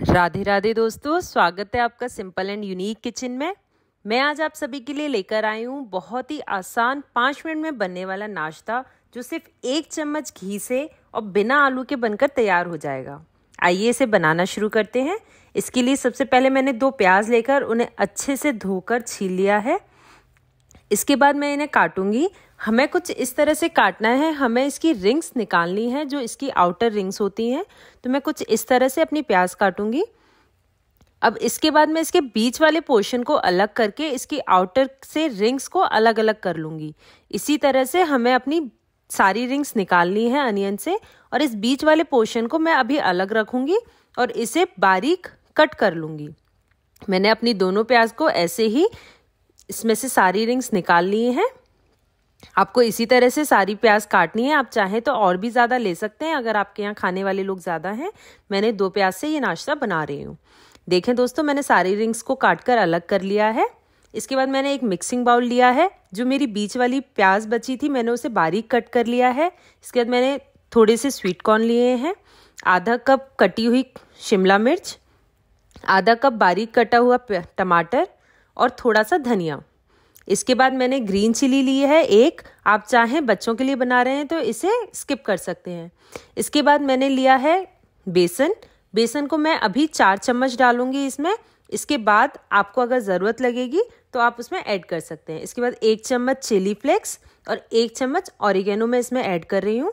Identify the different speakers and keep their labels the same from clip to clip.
Speaker 1: राधे राधे दोस्तों स्वागत है आपका सिंपल एंड यूनिक किचन में मैं आज आप सभी के लिए लेकर आई हूँ बहुत ही आसान पाँच मिनट में बनने वाला नाश्ता जो सिर्फ एक चम्मच घी से और बिना आलू के बनकर तैयार हो जाएगा आइए इसे बनाना शुरू करते हैं इसके लिए सबसे पहले मैंने दो प्याज लेकर उन्हें अच्छे से धोकर छील लिया है इसके बाद मैं इन्हें काटूंगी हमें कुछ इस तरह से काटना है हमें इसकी रिंग्स निकालनी है जो इसकी आउटर रिंग्स होती हैं तो मैं कुछ इस तरह से अपनी प्याज काटूंगी अब इसके बाद मैं इसके बीच वाले पोर्शन को अलग करके इसकी आउटर से रिंग्स को अलग अलग कर लूँगी इसी तरह से हमें अपनी सारी रिंग्स निकालनी है अनियन से और इस बीच वाले पोर्शन को मैं अभी अलग रखूंगी और इसे बारीक कट कर लूंगी मैंने अपनी दोनों प्याज को ऐसे ही इसमें से सारी रिंग्स निकाल ली हैं आपको इसी तरह से सारी प्याज काटनी है आप चाहें तो और भी ज़्यादा ले सकते हैं अगर आपके यहाँ खाने वाले लोग ज़्यादा हैं मैंने दो प्याज से ये नाश्ता बना रही हूँ देखें दोस्तों मैंने सारी रिंग्स को काट कर अलग कर लिया है इसके बाद मैंने एक मिक्सिंग बाउल लिया है जो मेरी बीच वाली प्याज बची थी मैंने उसे बारीक कट कर लिया है इसके बाद मैंने थोड़े से स्वीट कॉर्न लिए हैं आधा कप कटी हुई शिमला मिर्च आधा कप बारीक कटा हुआ टमाटर और थोड़ा सा धनिया इसके बाद मैंने ग्रीन चिली ली है एक आप चाहें बच्चों के लिए बना रहे हैं तो इसे स्किप कर सकते हैं इसके बाद मैंने लिया है बेसन बेसन को मैं अभी चार चम्मच डालूंगी इसमें इसके बाद आपको अगर ज़रूरत लगेगी तो आप उसमें ऐड कर सकते हैं इसके बाद एक चम्मच चिली फ्लेक्स और एक चम्मच ऑरिगेनो मैं इसमें ऐड कर रही हूँ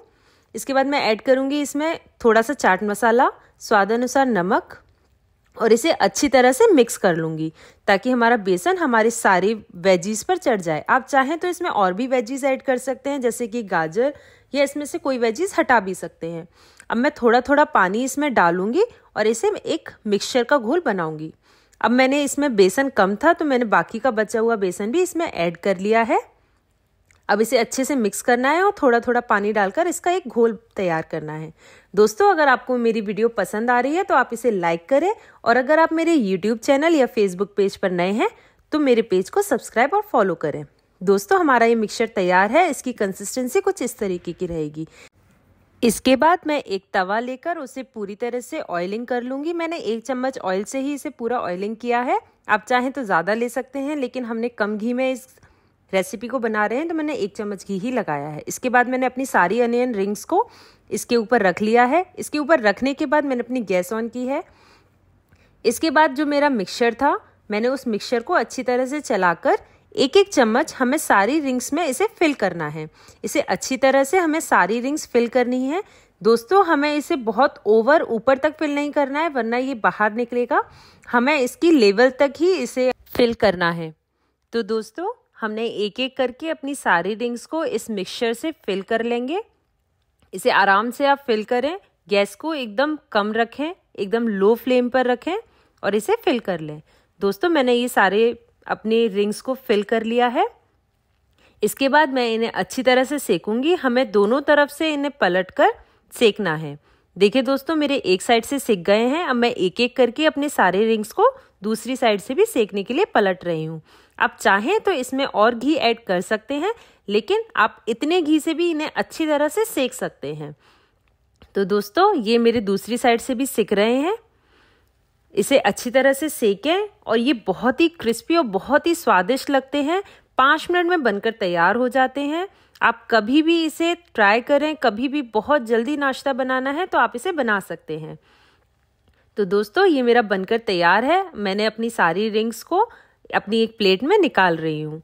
Speaker 1: इसके बाद मैं ऐड करूँगी इसमें थोड़ा सा चाट मसाला स्वाद अनुसार नमक और इसे अच्छी तरह से मिक्स कर लूँगी ताकि हमारा बेसन हमारे सारे वेजीज पर चढ़ जाए आप चाहें तो इसमें और भी वेजीज ऐड कर सकते हैं जैसे कि गाजर या इसमें से कोई वेजीज हटा भी सकते हैं अब मैं थोड़ा थोड़ा पानी इसमें डालूंगी और इसे एक मिक्सचर का घोल बनाऊंगी अब मैंने इसमें बेसन कम था तो मैंने बाकी का बचा हुआ बेसन भी इसमें ऐड कर लिया है अब इसे अच्छे से मिक्स करना है और थोड़ा थोड़ा पानी डालकर इसका एक घोल तैयार करना है दोस्तों अगर आपको मेरी वीडियो पसंद आ रही है तो आप इसे लाइक करें और अगर आप मेरे यूट्यूब चैनल या फेसबुक पेज पर नए हैं तो मेरे पेज को सब्सक्राइब और फॉलो करें दोस्तों हमारा ये मिक्सचर तैयार है इसकी कंसिस्टेंसी कुछ इस तरीके की रहेगी इसके बाद मैं एक तवा लेकर उसे पूरी तरह से ऑयलिंग कर लूँगी मैंने एक चम्मच ऑयल से ही इसे पूरा ऑयलिंग किया है आप चाहें तो ज़्यादा ले सकते हैं लेकिन हमने कम घी में इस रेसिपी को बना रहे हैं तो मैंने एक चम्मच घी ही लगाया है इसके बाद मैंने अपनी सारी अनियन रिंग्स को इसके ऊपर रख लिया है इसके ऊपर रखने के बाद मैंने अपनी गैस ऑन की है इसके बाद जो मेरा मिक्सचर था मैंने उस मिक्सचर को अच्छी तरह से चलाकर एक एक चम्मच हमें सारी रिंग्स में इसे फिल करना है इसे अच्छी तरह से हमें सारी रिंग्स फिल करनी है दोस्तों हमें इसे बहुत ओवर ऊपर तक फिल नहीं करना है वरना ये बाहर निकलेगा हमें इसकी लेवल तक ही इसे फिल करना है तो दोस्तों हमने एक एक करके अपनी सारी रिंग्स को इस मिक्सचर से फिल कर लेंगे इसे आराम से आप फिल करें गैस को एकदम कम रखें एकदम लो फ्लेम पर रखें और इसे फिल कर लें दोस्तों मैंने ये सारे अपने रिंग्स को फिल कर लिया है इसके बाद मैं इन्हें अच्छी तरह से सेकूंगी हमें दोनों तरफ से इन्हें पलट कर सेकना है देखिए दोस्तों मेरे एक साइड से सीख गए हैं अब मैं एक एक करके अपने सारे रिंग्स को दूसरी साइड से भी सेकने के लिए पलट रही हूँ आप चाहें तो इसमें और घी ऐड कर सकते हैं लेकिन आप इतने घी से भी इन्हें अच्छी तरह से सेक सकते हैं तो दोस्तों ये मेरे दूसरी साइड से भी सिक रहे हैं इसे अच्छी तरह से सेकें और ये बहुत ही क्रिस्पी और बहुत ही स्वादिष्ट लगते हैं पाँच मिनट में बनकर तैयार हो जाते हैं आप कभी भी इसे ट्राई करें कभी भी बहुत जल्दी नाश्ता बनाना है तो आप इसे बना सकते हैं तो दोस्तों ये मेरा बनकर तैयार है मैंने अपनी सारी रिंग्स को अपनी एक प्लेट में निकाल रही हूँ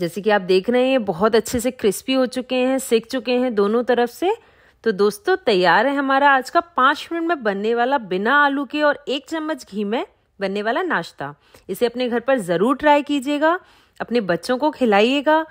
Speaker 1: जैसे कि आप देख रहे हैं बहुत अच्छे से क्रिस्पी हो चुके हैं सेक चुके हैं दोनों तरफ से तो दोस्तों तैयार है हमारा आज का पाँच मिनट में बनने वाला बिना आलू के और एक चम्मच घी में बनने वाला नाश्ता इसे अपने घर पर ज़रूर ट्राई कीजिएगा अपने बच्चों को खिलाइएगा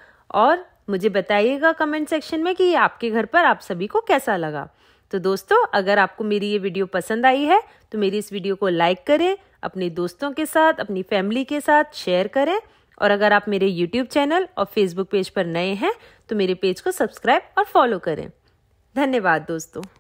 Speaker 1: और मुझे बताइएगा कमेंट सेक्शन में कि ये आपके घर पर आप सभी को कैसा लगा तो दोस्तों अगर आपको मेरी ये वीडियो पसंद आई है तो मेरी इस वीडियो को लाइक करें अपने दोस्तों के साथ अपनी फैमिली के साथ शेयर करें और अगर आप मेरे यूट्यूब चैनल और फेसबुक पेज पर नए हैं तो मेरे पेज को सब्सक्राइब और फॉलो करें धन्यवाद दोस्तों